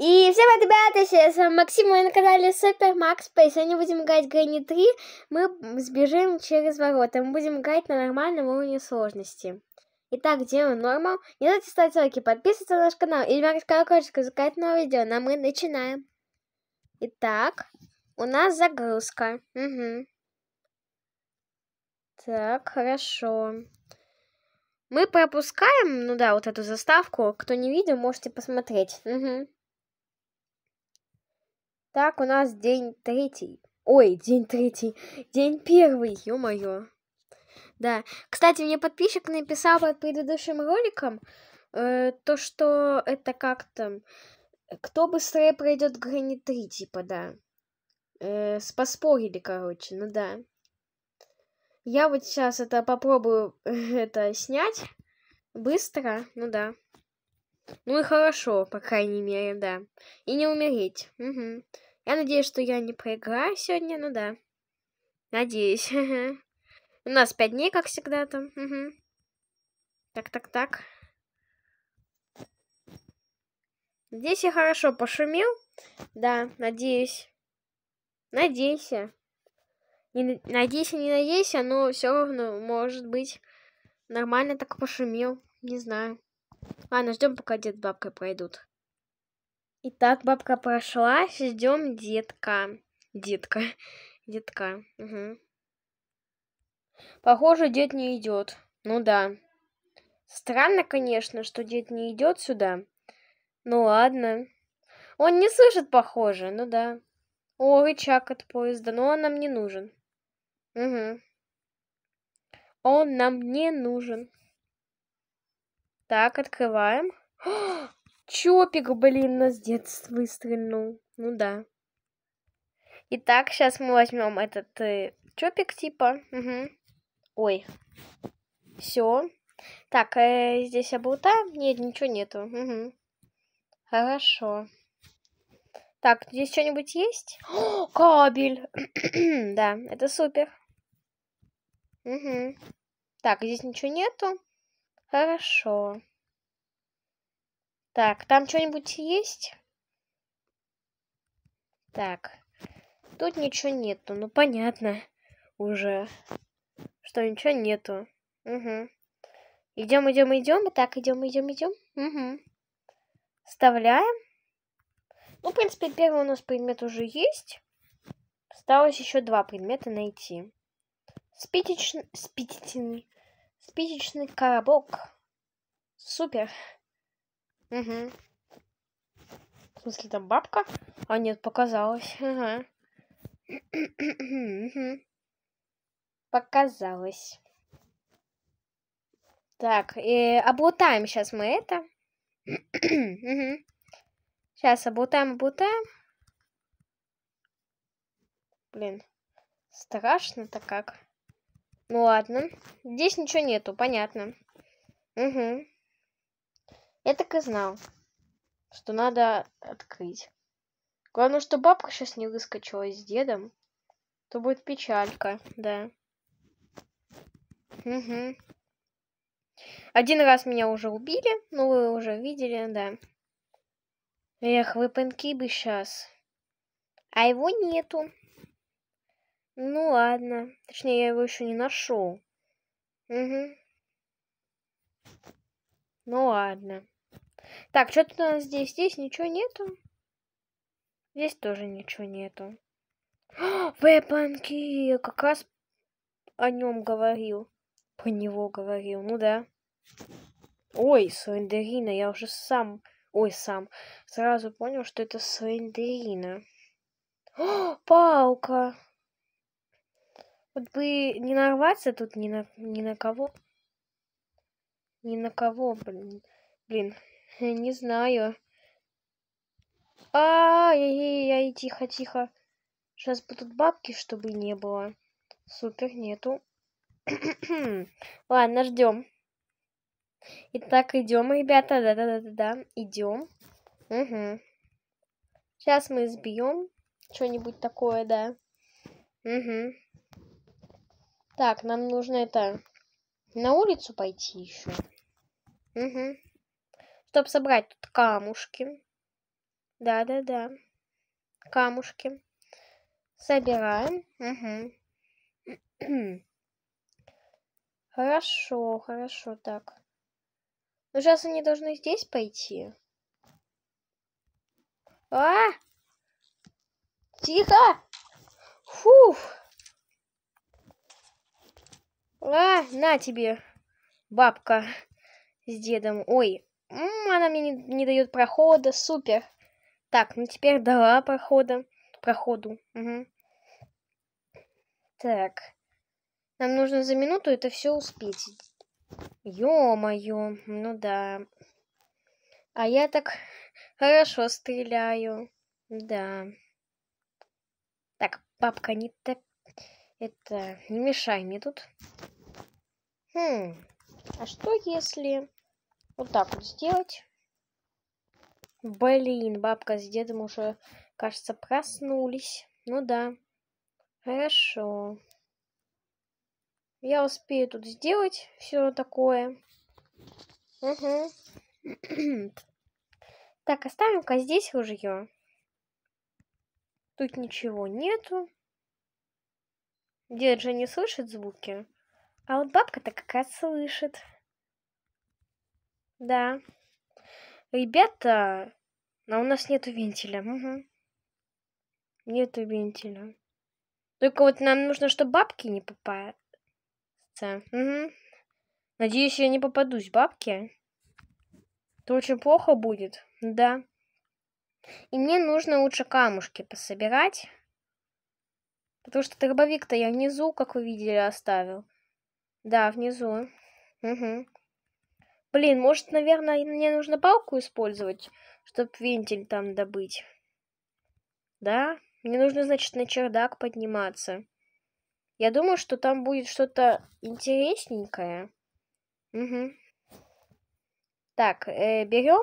И всем привет, ребята, сейчас Максим, мы на канале Супер Макс Play. Сегодня будем играть Грани 3, мы сбежим через ворота, мы будем играть на нормальном уровне сложности. Итак, делаем нормал. Не забудьте ставить лайки, подписываться на наш канал и вверх колокольчик, искать новое видео, но мы начинаем. Итак, у нас загрузка. Угу. Так, хорошо. Мы пропускаем, ну да, вот эту заставку. Кто не видел, можете посмотреть. Угу. Так, у нас день третий. Ой, день третий. День первый, ё-моё. Да. Кстати, мне подписчик написал под предыдущим роликом, э, то, что это как то Кто быстрее пройдет грани 3, типа, да. Э, поспорили, короче, ну да. Я вот сейчас это попробую это снять. Быстро, ну да. Ну и хорошо, по крайней мере, да. И не умереть. Угу. Я надеюсь, что я не проиграю сегодня, ну да. Надеюсь. У нас пять дней, как всегда, там. Угу. Так, так, так. Здесь я хорошо пошумел. Да, надеюсь. Надейся. Не, надейся, не надейся, но все равно, может быть, нормально так пошумел. Не знаю. Ладно, ждем, пока дед с бабкой пройдут. Итак, бабка прошла, ждем детка. Детка. Детка. Угу. Похоже, дед не идет. Ну да. Странно, конечно, что дед не идет сюда. Ну ладно. Он не слышит, похоже, ну да. О, рычаг от поезда, но он нам не нужен. Угу. Он нам не нужен. Так, открываем. А! Чопик, блин, нас детство выстрельнул. Ну да. Итак, сейчас мы возьмем этот э, чопик типа. Угу. Ой. Все. Так, э, здесь обута? Нет, ничего нету. Угу. Хорошо. Так, здесь что-нибудь есть? О, кабель! да, это супер. Угу. Так, здесь ничего нету. Хорошо. Так, там что-нибудь есть? Так. Тут ничего нету. Ну, понятно уже, что ничего нету. Угу. Идем, идем, идем. Так, идем, идем, идем. Угу. Вставляем. Ну, в принципе, первый у нас предмет уже есть. Осталось еще два предмета найти. Спичечный... Спичечный... Спичечный коробок. Супер. Угу. В смысле, там бабка? А, нет, показалось. Ага. показалось. Так, э, облутаем сейчас мы это. угу. Сейчас обутаем обутаем Блин, страшно-то как. Ну ладно, здесь ничего нету, понятно. Угу. Я так и знал, что надо открыть. Главное, что бабка сейчас не выскочила с дедом. То будет печалька, да. Угу. Один раз меня уже убили, ну вы уже видели, да. Эх, вы панки бы сейчас. А его нету. Ну ладно. Точнее, я его еще не нашел. Угу. Ну ладно. Так, что-то у нас здесь. Здесь ничего нету. Здесь тоже ничего нету. Вепанки! Как раз о нем говорил. По него говорил, ну да. Ой, Слендерина, я уже сам... Ой, сам. Сразу понял, что это Слендерина. О, палка! Вот бы не нарваться тут ни на, ни на кого. Ни на кого, блин. Блин. Э, не знаю. Ай-яй-яй, тихо-тихо. Сейчас будут бабки, чтобы не было. Супер, нету. Ладно, ждем. Итак, идем, ребята. Да-да-да-да-да. Идем. Угу. Сейчас мы сбьем что-нибудь такое, да. Угу. Так, нам нужно это на улицу пойти еще. Угу чтобы собрать тут камушки. Да-да-да. Камушки. Собираем. Угу. хорошо, хорошо, так. Ну, сейчас они должны здесь пойти. А! Тихо! Фуф! А, на тебе, бабка с дедом. Ой, она мне не, не дает прохода, супер. Так, ну теперь дала прохода, проходу. Угу. Так, нам нужно за минуту это все успеть. Ё-моё, ну да. А я так хорошо стреляю. Да. Так, папка, не так, Это, не мешай мне тут. Хм, а что если... Вот так вот сделать. Блин, бабка с дедом уже, кажется, проснулись. Ну да. Хорошо. Я успею тут сделать все такое. Угу. так, оставим-ка здесь ружье. Тут ничего нету. Дед же не слышит звуки. А вот бабка-то как раз слышит. Да. Ребята, но а у нас нету вентиля. Угу. Нету вентиля. Только вот нам нужно, чтобы бабки не попадаются. Угу. Надеюсь, я не попадусь бабки. Это очень плохо будет. Да. И мне нужно лучше камушки пособирать. Потому что дробовик-то я внизу, как вы видели, оставил. Да, внизу. Угу. Блин, может, наверное, мне нужно палку использовать, чтобы вентиль там добыть. Да? Мне нужно, значит, на чердак подниматься. Я думаю, что там будет что-то интересненькое. Угу. Так, э, берем.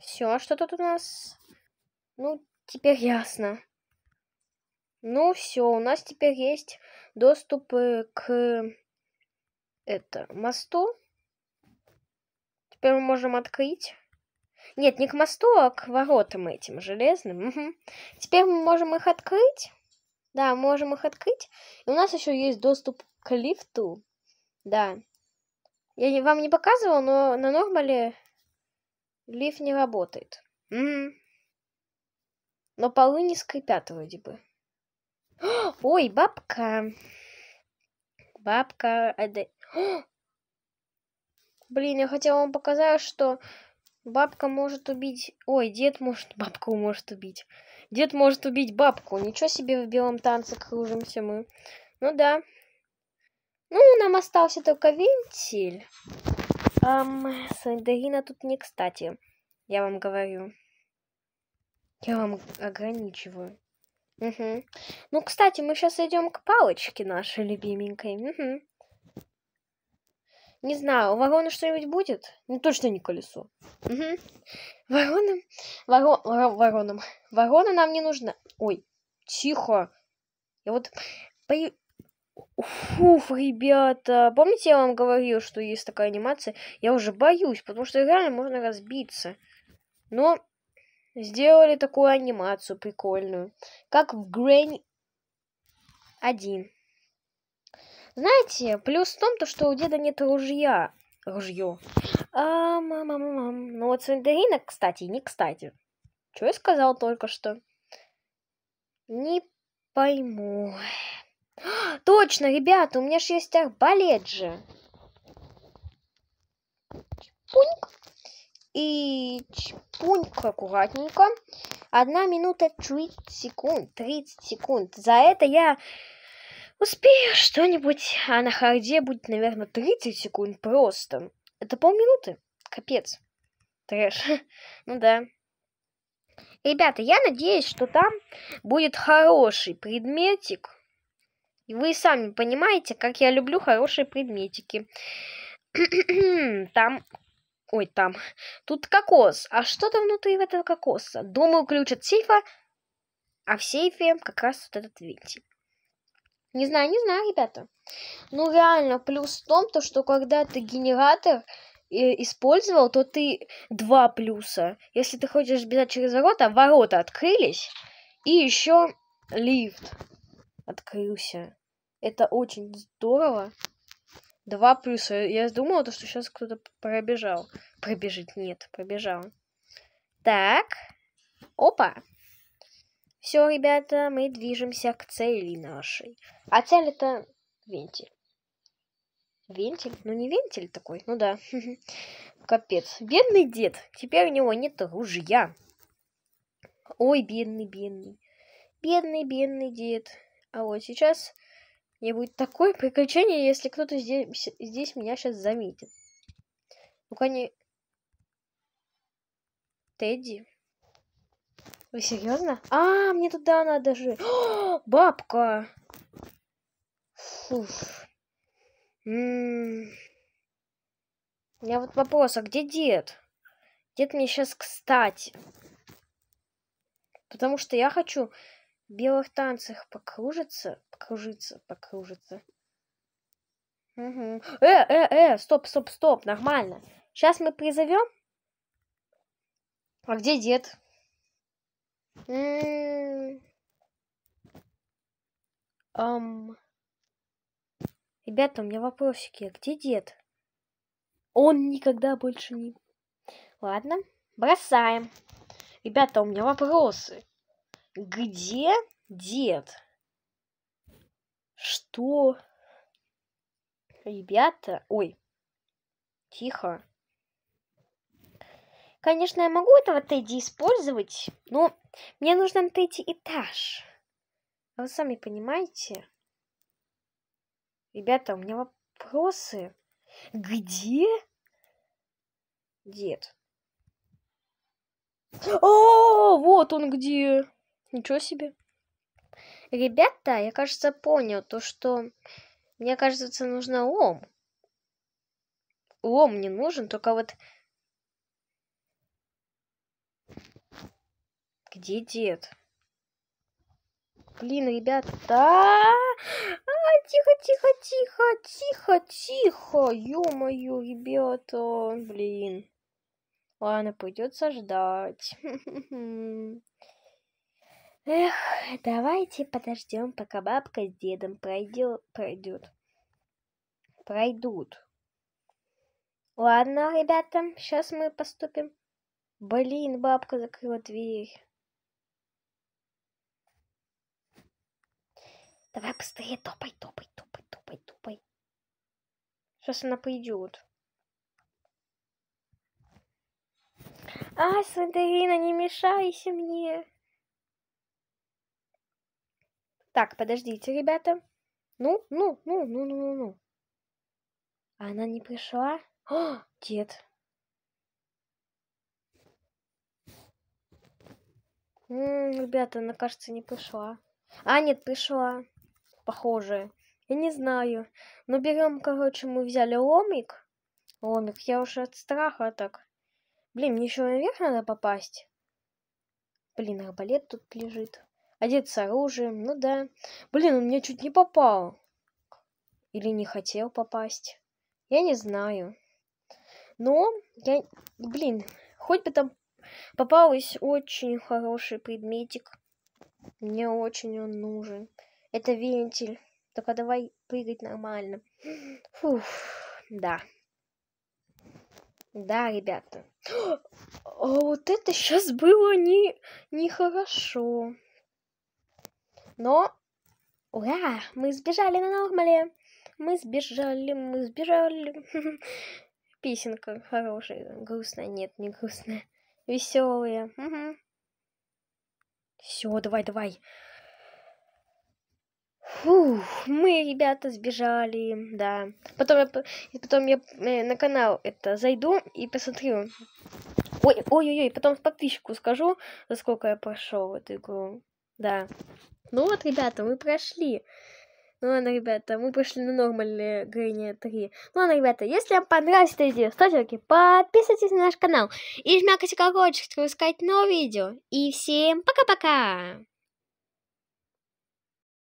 Все, а что тут у нас? Ну, теперь ясно. Ну, все, у нас теперь есть доступ к это, мосту. Теперь мы можем открыть. Нет, не к мосту, а к воротам этим железным. Угу. Теперь мы можем их открыть. Да, можем их открыть. И у нас еще есть доступ к лифту. Да. Я не, вам не показывал, но на нормале лифт не работает. Угу. Но полы не скрипят вроде бы. Ой, бабка. Бабка. О, а, Блин, я хотела вам показать, что бабка может убить... Ой, дед может... Бабку может убить. Дед может убить бабку. Ничего себе в белом танце кружимся мы. Ну да. Ну, нам остался только вентиль. Ам, Сандарина тут не кстати. Я вам говорю. Я вам ограничиваю. Угу. Ну, кстати, мы сейчас идем к палочке нашей любименькой. Угу. Не знаю, у ворона что-нибудь будет? Ну, точно не колесо. Угу. Ворона... Воро... Воро... Вороном. Ворона нам не нужна. Ой, тихо. Я вот... Бою... Уф, ребята, помните, я вам говорил, что есть такая анимация? Я уже боюсь, потому что реально можно разбиться. Но сделали такую анимацию прикольную, как в Грэнь Один. Знаете, плюс в том, то, что у деда нет ружья. Ружье. А, мама, мама. Ну вот Сандерина, кстати, не кстати. Что я сказал только что? Не пойму. А, точно, ребята, у меня же есть арбалет же. Чпуньк. И чпуньк аккуратненько. Одна минута 30 секунд. 30 секунд. За это я Успею что-нибудь, а на харде будет, наверное, 30 секунд просто. Это полминуты. Капец. Трэш. ну да. Ребята, я надеюсь, что там будет хороший предметик. И вы сами понимаете, как я люблю хорошие предметики. там... Ой, там. Тут кокос. А что там внутри этого кокоса? Думаю, ключ от сейфа. А в сейфе как раз вот этот винтик. Не знаю, не знаю, ребята. Ну, реально, плюс в том, то, что когда ты генератор э, использовал, то ты два плюса. Если ты хочешь бежать через ворота, ворота открылись, и еще лифт открылся. Это очень здорово. Два плюса. Я думала, то, что сейчас кто-то пробежал. Пробежит, нет, пробежал. Так. Опа. Все, ребята, мы движемся к цели нашей. А цель это вентиль. Вентиль? Ну не вентиль такой, ну да. Капец. Бедный дед. Теперь у него нет ружья. Ой, бедный, бедный. Бедный, бедный дед. А вот сейчас мне будет такое приключение, если кто-то здесь, здесь меня сейчас заметит. Ну-ка не... Тедди? Вы серьезно? А, мне туда надо же. бабка. Фух. М У меня вот вопрос, а где дед? Дед мне сейчас кстати. Потому что я хочу в белых танцах покружиться, покружиться, покружиться. Угу. Э, э, э, стоп, стоп, стоп, нормально. Сейчас мы призовем. А где дед? Um. Ребята, у меня вопросики. А где дед? Он никогда больше не... Ладно, бросаем. Ребята, у меня вопросы. Где дед? Что? Ребята, ой, тихо. Конечно, я могу это вот ID использовать, но мне нужен третий этаж. А вы сами понимаете? Ребята, у меня вопросы. Где? Дед. О, вот он где. Ничего себе. Ребята, я, кажется, понял то, что... Мне кажется, нужно лом. Лом не нужен, только вот Где дед? Блин, ребята! А, тихо, тихо, тихо, тихо, тихо, ё-моё, ребята, блин. Ладно, придется ждать. Эх, давайте подождем, пока бабка с дедом пройдет, пройдет. Пройдут. Ладно, ребята, сейчас мы поступим. Блин, бабка закрыла дверь. Давай быстрее, топай, топай, топай, топай, топай. Сейчас она пойдет. А, Слендерина, не мешайся мне. Так, подождите, ребята. Ну, ну, ну, ну, ну, ну, ну. Она не пришла? О, дед. М -м, ребята, она, кажется, не пришла. А, нет, пришла похожее. Я не знаю. Но ну, берем, короче, мы взяли ломик. Ломик, я уже от страха так. Блин, мне еще наверх надо попасть. Блин, арбалет тут лежит. Одеться, с оружием, ну да. Блин, он мне чуть не попал. Или не хотел попасть. Я не знаю. Но я, блин, хоть бы там попалось очень хороший предметик. Мне очень он нужен. Это вентиль. Только давай прыгать нормально. Фух, да. Да, ребята. О, а вот это сейчас было не нехорошо. Но, ура, мы сбежали на нормале. Мы сбежали, мы сбежали. Песенка хорошая, грустная, нет, не грустная. Веселая. Угу. Все, давай, давай. Фух, мы, ребята, сбежали, да. Потом я, потом я э, на канал это зайду и посмотрю. Ой-ой-ой, потом подписчику скажу, за сколько я прошел эту игру. Да. Ну вот, ребята, мы прошли. Ну ладно, ребята, мы прошли на нормальные Грейни 3. Ну ладно, ребята, если вам понравилось это видео, ставьте лайки, подписывайтесь на наш канал и жмякайте колокольчик, чтобы искать новые видео. И всем пока-пока!